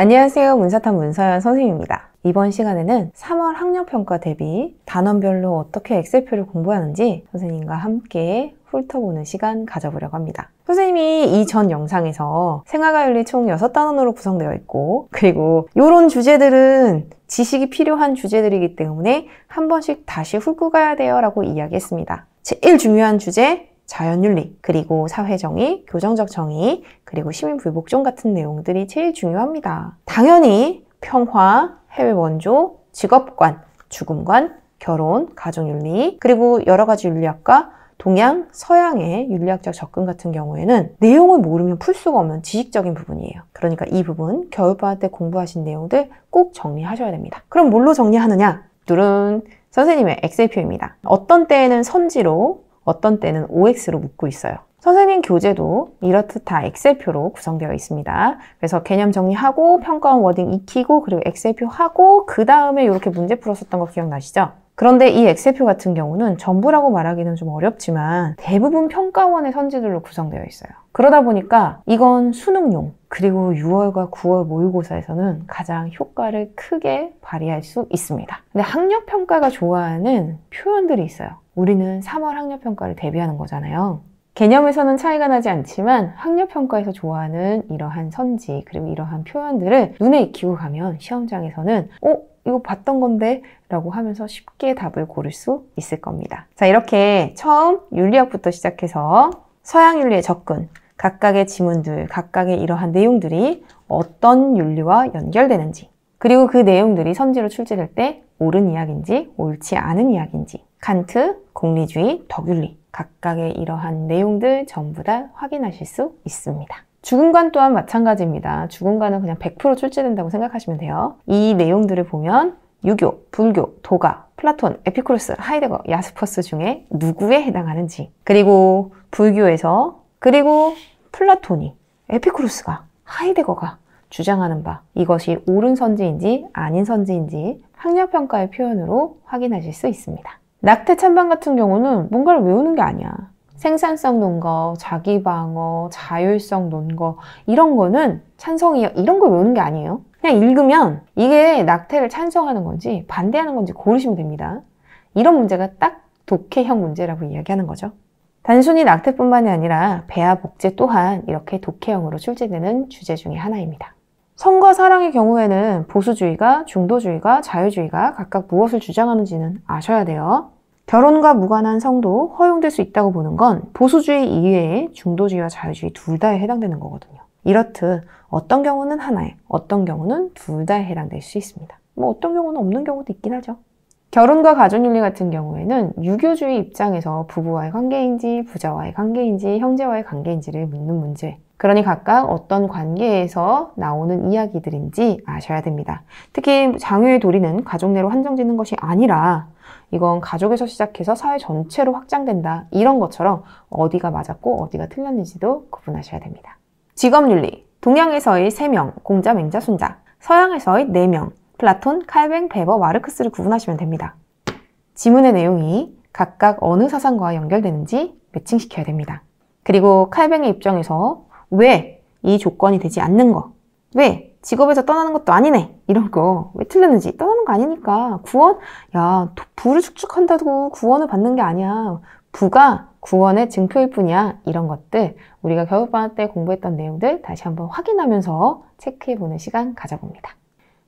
안녕하세요. 문사탐 문서연 선생님입니다. 이번 시간에는 3월 학력평가 대비 단원별로 어떻게 엑셀표를 공부하는지 선생님과 함께 훑어보는 시간 가져보려고 합니다. 선생님이 이 전 영상에서 생활과윤리 총 6단원으로 구성되어 있고 그리고 이런 주제들은 지식이 필요한 주제들이기 때문에 한 번씩 다시 훑고 가야 돼요 라고 이야기했습니다. 제일 중요한 주제 자연윤리, 그리고 사회정의, 교정적 정의, 그리고 시민불복종 같은 내용들이 제일 중요합니다. 당연히 평화, 해외원조, 직업관, 죽음관, 결혼, 가정윤리, 그리고 여러 가지 윤리학과 동양, 서양의 윤리학적 접근 같은 경우에는 내용을 모르면 풀 수가 없는 지식적인 부분이에요. 그러니까 이 부분 겨울방학 때 공부하신 내용들 꼭 정리하셔야 됩니다. 그럼 뭘로 정리하느냐? 둘은 선생님의 엑셀표입니다. 어떤 때에는 선지로 어떤 때는 OX로 묶고 있어요. 선생님 교재도 이렇듯 다 엑셀표로 구성되어 있습니다. 그래서 개념 정리하고 평가원 워딩 익히고 그리고 엑셀표 하고 그 다음에 이렇게 문제 풀었었던 거 기억나시죠? 그런데 이 엑셀표 같은 경우는 전부라고 말하기는 좀 어렵지만 대부분 평가원의 선지들로 구성되어 있어요. 그러다 보니까 이건 수능용, 그리고 6월과 9월 모의고사에서는 가장 효과를 크게 발휘할 수 있습니다. 근데 학력평가가 좋아하는 표현들이 있어요. 우리는 3월 학력평가를 대비하는 거잖아요. 개념에서는 차이가 나지 않지만 학력평가에서 좋아하는 이러한 선지 그리고 이러한 표현들을 눈에 익히고 가면 시험장에서는 어? 이거 봤던 건데? 라고 하면서 쉽게 답을 고를 수 있을 겁니다. 자 이렇게 처음 윤리학부터 시작해서 서양윤리의 접근 각각의 지문들, 각각의 이러한 내용들이 어떤 윤리와 연결되는지, 그리고 그 내용들이 선지로 출제될 때 옳은 이야기인지 옳지 않은 이야기인지, 칸트, 공리주의, 덕윤리, 각각의 이러한 내용들 전부 다 확인하실 수 있습니다. 주근관 또한 마찬가지입니다. 주근관은 그냥 100% 출제된다고 생각하시면 돼요. 이 내용들을 보면 유교, 불교, 도가, 플라톤, 에피쿠로스, 하이데거, 야스퍼스 중에 누구에 해당하는지, 그리고 불교에서 그리고 플라톤이, 에피쿠로스가, 하이데거가 주장하는 바 이것이 옳은 선지인지 아닌 선지인지 학력평가의 표현으로 확인하실 수 있습니다. 낙태 찬반 같은 경우는 뭔가를 외우는 게 아니야. 생산성 논거, 자기방어, 자율성 논거 이런 거는 찬성이 이런 걸 외우는 게 아니에요. 그냥 읽으면 이게 낙태를 찬성하는 건지 반대하는 건지 고르시면 됩니다. 이런 문제가 딱 독해형 문제라고 이야기하는 거죠. 단순히 낙태뿐만이 아니라 배아 복제 또한 이렇게 독해형으로 출제되는 주제 중의 하나입니다. 성과 사랑의 경우에는 보수주의가, 중도주의가, 자유주의가 각각 무엇을 주장하는지는 아셔야 돼요. 결혼과 무관한 성도 허용될 수 있다고 보는 건 보수주의 이외에 중도주의와 자유주의 둘 다에 해당되는 거거든요. 이렇듯 어떤 경우는 하나에, 어떤 경우는 둘 다에 해당될 수 있습니다. 뭐 어떤 경우는 없는 경우도 있긴 하죠. 결혼과 가족윤리 같은 경우에는 유교주의 입장에서 부부와의 관계인지 부자와의 관계인지 형제와의 관계인지를 묻는 문제 그러니 각각 어떤 관계에서 나오는 이야기들인지 아셔야 됩니다. 특히 장유의 도리는 가족 내로 한정짓는 것이 아니라 이건 가족에서 시작해서 사회 전체로 확장된다. 이런 것처럼 어디가 맞았고 어디가 틀렸는지도 구분하셔야 됩니다. 직업윤리. 동양에서의 3명, 공자, 맹자, 순자. 서양에서의 4명, 플라톤, 칼뱅, 베버, 마르크스를 구분하시면 됩니다. 지문의 내용이 각각 어느 사상과 연결되는지 매칭시켜야 됩니다. 그리고 칼뱅의 입장에서 왜 이 조건이 되지 않는 거, 왜 직업에서 떠나는 것도 아니네 이런 거 왜 틀렸는지 떠나는 거 아니니까 구원 야 부를 축축한다고 구원을 받는 게 아니야 부가 구원의 증표일 뿐이야 이런 것들 우리가 겨울방학 때 공부했던 내용들 다시 한번 확인하면서 체크해 보는 시간 가져봅니다.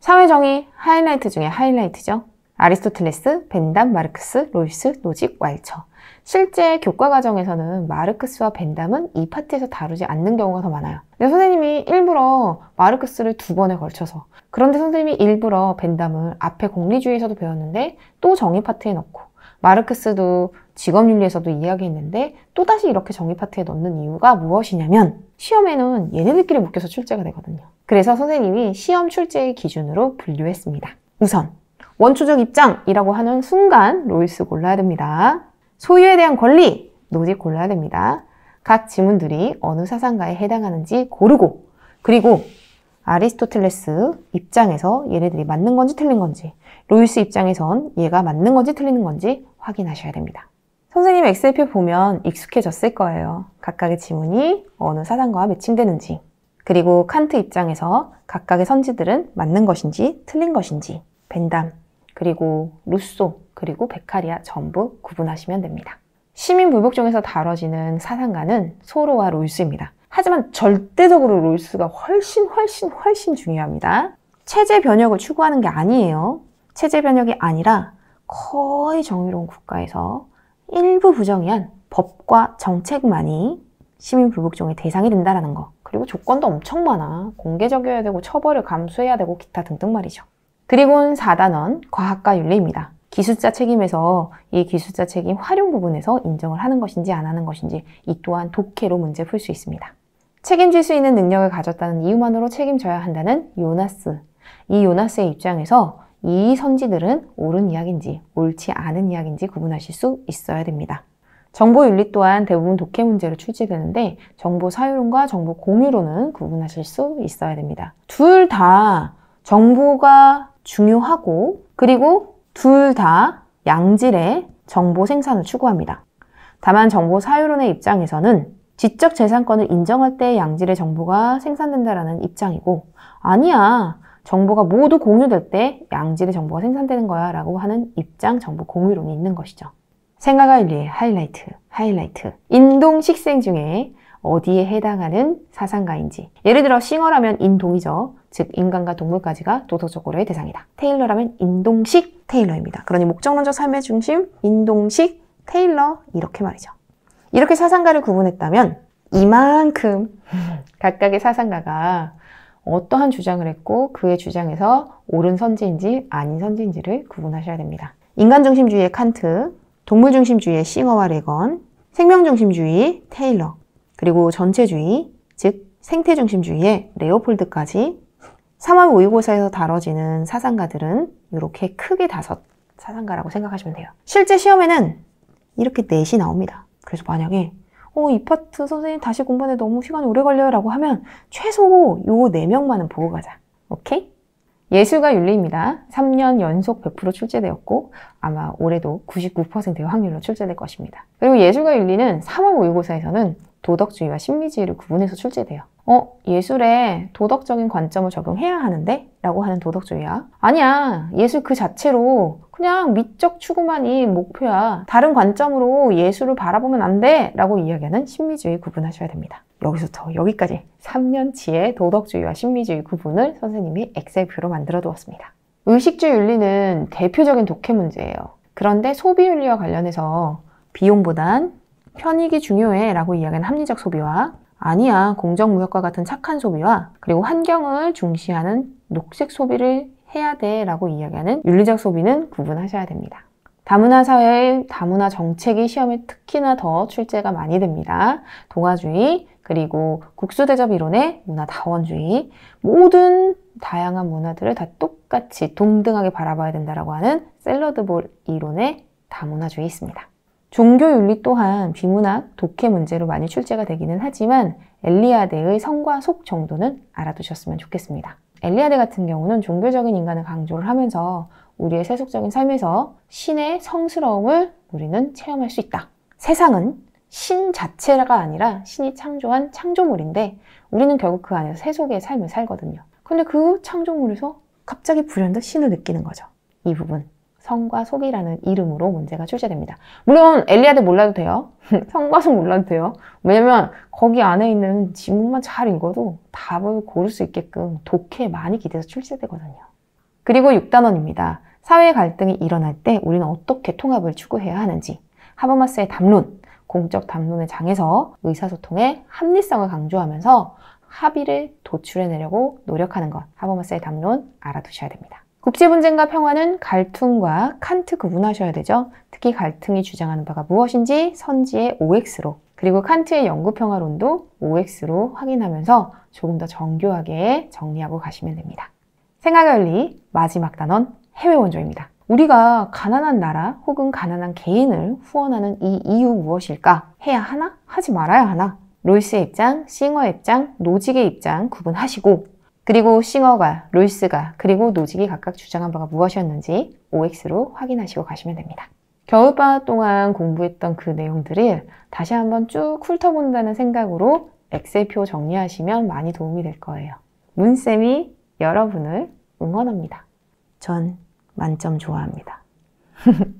사회정의 하이라이트 중에 하이라이트죠. 아리스토텔레스, 벤담, 마르크스, 로이스 노직, 왈처. 실제 교과 과정에서는 마르크스와 벤담은 이 파트에서 다루지 않는 경우가 더 많아요. 근데 선생님이 일부러 마르크스를 두 번에 걸쳐서 그런데 선생님이 일부러 벤담을 앞에 공리주의에서도 배웠는데 또 정의 파트에 넣고 마르크스도 직업윤리에서도 이야기했는데 또다시 이렇게 정의 파트에 넣는 이유가 무엇이냐면 시험에는 얘네들끼리 묶여서 출제가 되거든요. 그래서 선생님이 시험 출제의 기준으로 분류했습니다. 우선 원초적 입장이라고 하는 순간 로이스 골라야 됩니다. 소유에 대한 권리 노직 골라야 됩니다. 각 지문들이 어느 사상가에 해당하는지 고르고 그리고 아리스토텔레스 입장에서 얘네들이 맞는 건지 틀린 건지 로이스 입장에선 얘가 맞는 건지 틀리는 건지 확인하셔야 됩니다. 선생님 엑셀표 보면 익숙해졌을 거예요. 각각의 지문이 어느 사상과 매칭되는지 그리고 칸트 입장에서 각각의 선지들은 맞는 것인지 틀린 것인지 벤담 그리고 루소 그리고 베카리아 전부 구분하시면 됩니다. 시민 불복 종에서 다뤄지는 사상가는 소로와 로이스입니다. 하지만 절대적으로 롤스가 훨씬 훨씬 훨씬 중요합니다. 체제 변혁을 추구하는 게 아니에요. 체제 변혁이 아니라 거의 정의로운 국가에서 일부 부정의한 법과 정책만이 시민 불복종의 대상이 된다라는 거. 그리고 조건도 엄청 많아. 공개적이어야 되고 처벌을 감수해야 되고 기타 등등 말이죠. 그리고는 4단원 과학과 윤리입니다. 기술자 책임에서 이 기술자 책임 활용 부분에서 인정을 하는 것인지 안 하는 것인지 이 또한 독해로 문제 풀 수 있습니다. 책임질 수 있는 능력을 가졌다는 이유만으로 책임져야 한다는 요나스. 이 요나스의 입장에서 이 선지들은 옳은 이야기인지 옳지 않은 이야기인지 구분하실 수 있어야 됩니다. 정보 윤리 또한 대부분 독해 문제로 출제되는데 정보 사유론과 정보 공유론은 구분하실 수 있어야 됩니다. 둘 다 정보가 중요하고 그리고 둘 다 양질의 정보 생산을 추구합니다. 다만 정보 사유론의 입장에서는 지적 재산권을 인정할 때 양질의 정보가 생산된다라는 입장이고 아니야 정보가 모두 공유될 때 양질의 정보가 생산되는 거야 라고 하는 입장 정보 공유론이 있는 것이죠. 생각할 일리의 하이라이트, 하이라이트. 인동 식생 중에 어디에 해당하는 사상가인지. 예를 들어 싱어라면 인동이죠. 즉 인간과 동물까지가 도덕적으로의 대상이다. 테일러라면 인동식 테일러입니다. 그러니 목적론적 삶의 중심, 인동식 테일러 이렇게 말이죠. 이렇게 사상가를 구분했다면 이만큼 각각의 사상가가 어떠한 주장을 했고 그의 주장에서 옳은 선지인지 아닌 선지인지를 구분하셔야 됩니다. 인간중심주의의 칸트, 동물중심주의의 싱어와 레건, 생명중심주의 테일러, 그리고 전체주의, 즉 생태중심주의의 레오폴드까지 삼합오의고사에서 다뤄지는 사상가들은 이렇게 크게 다섯 사상가라고 생각하시면 돼요. 실제 시험에는 이렇게 넷이 나옵니다. 그래서 만약에 어, 이 파트 선생님 다시 공부하는데 너무 시간이 오래 걸려요 라고 하면 최소 요네명만은 보고 가자. 오케이? 예술과 윤리입니다. 3년 연속 100% 출제되었고 아마 올해도 99%의 확률로 출제될 것입니다. 그리고 예술과 윤리는 3월 모의고사에서는 도덕주의와 심리주의를 구분해서 출제돼요. 어, 예술에 도덕적인 관점을 적용해야 하는데? 라고 하는 도덕주의야. 아니야. 예술 그 자체로 그냥 미적 추구만이 목표야. 다른 관점으로 예술을 바라보면 안 돼! 라고 이야기하는 심미주의 구분하셔야 됩니다. 여기서부터 여기까지 3년치의 도덕주의와 심미주의 구분을 선생님이 엑셀표로 만들어 두었습니다. 의식주의 윤리는 대표적인 독해 문제예요. 그런데 소비 윤리와 관련해서 비용보단 편익이 중요해 라고 이야기하는 합리적 소비와 아니야 공정무역과 같은 착한 소비와 그리고 환경을 중시하는 녹색 소비를 해야 돼 라고 이야기하는 윤리적 소비는 구분하셔야 됩니다. 다문화 사회의 다문화 정책이 시험에 특히나 더 출제가 많이 됩니다. 동화주의 그리고 국수대접 이론의 문화다원주의, 모든 다양한 문화들을 다 똑같이 동등하게 바라봐야 된다라고 하는 샐러드볼 이론의 다문화주의 있습니다. 종교윤리 또한 비문학, 독해 문제로 많이 출제가 되기는 하지만 엘리아데의 성과 속 정도는 알아두셨으면 좋겠습니다. 엘리아데 같은 경우는 종교적인 인간을 강조를 하면서 우리의 세속적인 삶에서 신의 성스러움을 우리는 체험할 수 있다. 세상은 신 자체가 아니라 신이 창조한 창조물인데 우리는 결국 그 안에서 세속의 삶을 살거든요. 근데 그 창조물에서 갑자기 불현듯 신을 느끼는 거죠. 이 부분. 성과 속이라는 이름으로 문제가 출제됩니다. 물론 엘리아드 몰라도 돼요. 성과 속 몰라도 돼요. 왜냐면 거기 안에 있는 지문만 잘 읽어도 답을 고를 수 있게끔 독해 많이 기대서 출제되거든요. 그리고 6단원입니다. 사회 갈등이 일어날 때 우리는 어떻게 통합을 추구해야 하는지 하버마스의 담론, 공적 담론의 장에서 의사소통의 합리성을 강조하면서 합의를 도출해내려고 노력하는 것 하버마스의 담론 알아두셔야 됩니다. 국제 분쟁과 평화는 갈퉁과 칸트 구분하셔야 되죠. 특히 갈퉁이 주장하는 바가 무엇인지 선지의 OX로 그리고 칸트의 연구평화론도 OX로 확인하면서 조금 더 정교하게 정리하고 가시면 됩니다. 생활의 원리 마지막 단원 해외 원조입니다. 우리가 가난한 나라 혹은 가난한 개인을 후원하는 이 이유 무엇일까? 해야 하나? 하지 말아야 하나? 롤스의 입장, 싱어의 입장, 노직의 입장 구분하시고 그리고 싱어가, 롤스가, 그리고 노직이 각각 주장한 바가 무엇이었는지 OX로 확인하시고 가시면 됩니다. 겨울방학 동안 공부했던 그 내용들을 다시 한번 쭉 훑어본다는 생각으로 엑셀표 정리하시면 많이 도움이 될 거예요. 문쌤이 여러분을 응원합니다. 전 만점 좋아합니다.